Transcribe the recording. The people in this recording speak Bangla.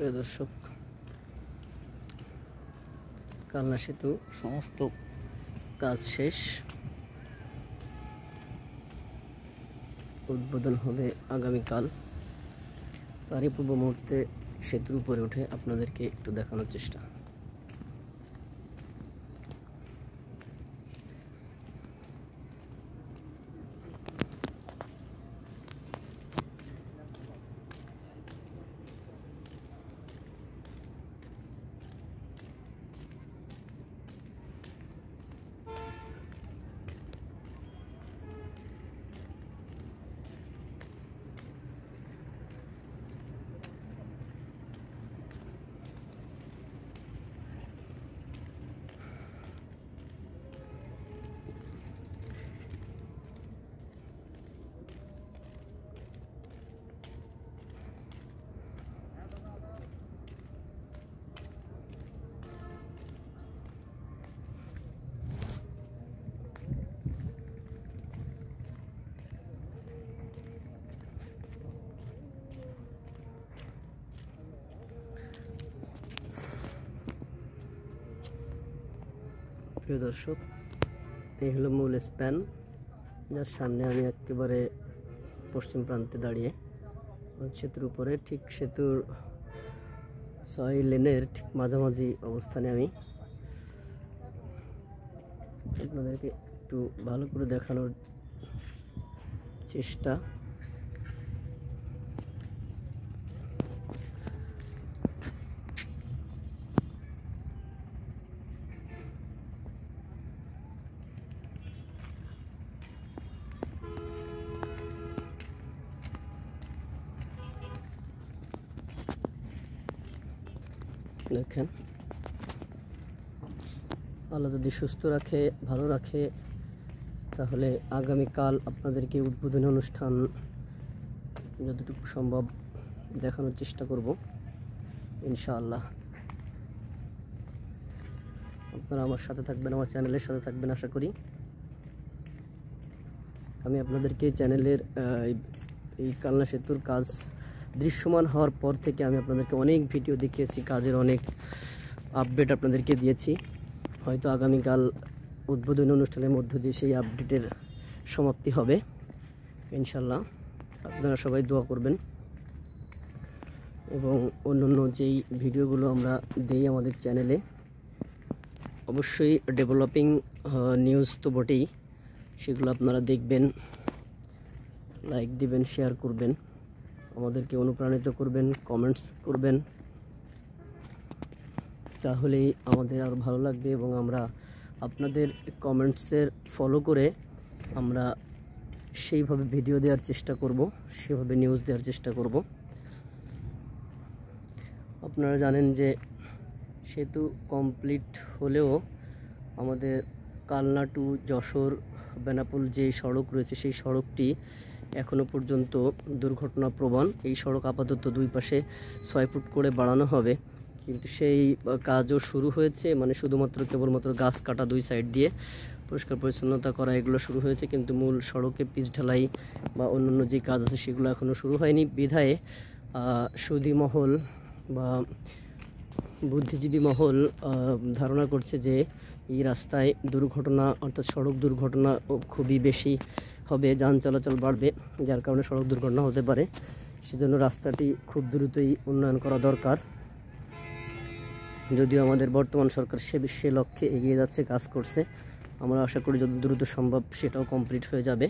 প্রিয় দর্শক কালনা সেতু সমস্ত কাজ শেষ উদ্বোধন হবে আগামীকাল তারই পূর্ব মুহূর্তে সেতুর উপরে উঠে আপনাদেরকে একটু দেখানোর চেষ্টা প্রিয় দর্শক এই হলো মূল স্প্যান যার সামনে আমি একেবারে পশ্চিম প্রান্তে দাঁড়িয়ে সেতুর উপরে ঠিক সেতুর ছয় লেনের ঠিক মাঝামাঝি অবস্থানে আমি আপনাদেরকে একটু ভালো করে দেখানোর চেষ্টা দেখেন আল্লাহ যদি সুস্থ রাখে ভালো রাখে তাহলে আগামীকাল আপনাদেরকে উদ্বোধনী অনুষ্ঠান যতটুকু সম্ভব দেখানোর চেষ্টা করব ইনশাআল্লাহ আপনারা আমার সাথে থাকবেন আমার চ্যানেলের সাথে থাকবেন আশা করি আমি আপনাদেরকে চ্যানেলের এই কালনা সেতুর কাজ দৃশ্যমান হওয়ার পর থেকে আমি আপনাদেরকে অনেক ভিডিও দেখিয়েছি কাজের অনেক আপডেট আপনাদেরকে দিয়েছি হয়তো আগামীকাল উদ্বোধনী অনুষ্ঠানের মধ্য দিয়ে সেই আপডেটের সমাপ্তি হবে ইনশাল্লাহ আপনারা সবাই দোয়া করবেন এবং অন্য অন্য যেই ভিডিওগুলো আমরা দিই আমাদের চ্যানেলে অবশ্যই ডেভেলপিং নিউজ তো বটেই সেগুলো আপনারা দেখবেন লাইক দিবেন শেয়ার করবেন আমাদেরকে অনুপ্রাণিত করবেন কমেন্টস করবেন তাহলেই আমাদের আর ভালো লাগবে এবং আমরা আপনাদের কমেন্টসের ফলো করে আমরা সেইভাবে ভিডিও দেওয়ার চেষ্টা করব সেভাবে নিউজ দেওয়ার চেষ্টা করব আপনারা জানেন যে সেতু কমপ্লিট হলেও আমাদের কালনা টু যশোর বেনাপুল যে সড়ক রয়েছে সেই সড়কটি এখনও পর্যন্ত দুর্ঘটনা প্রবণ এই সড়ক আপাতত দুই পাশে ছয় ফুট করে বাড়ানো হবে কিন্তু সেই কাজও শুরু হয়েছে মানে শুধুমাত্র কেবলমাত্র গাছ কাটা দুই সাইড দিয়ে পরিষ্কার পরিচ্ছন্নতা করা এগুলো শুরু হয়েছে কিন্তু মূল সড়কে পিচ ঢালাই বা অন্যান্য যে কাজ আছে সেগুলো এখনও শুরু হয়নি বিধায়ে সুদিমহল বা বুদ্ধিজীবী মহল ধারণা করছে যে এই রাস্তায় দুর্ঘটনা অর্থাৎ সড়ক দুর্ঘটনা খুবই বেশি হবে যান চলাচল বাড়বে যার কারণে সড়ক দুর্ঘটনা হতে পারে সেজন্য রাস্তাটি খুব দ্রুতই উন্নয়ন করা দরকার যদিও আমাদের বর্তমান সরকার সে সে লক্ষ্যে এগিয়ে যাচ্ছে কাজ করছে আমরা আশা করি যত দ্রুত সম্ভব সেটাও কমপ্লিট হয়ে যাবে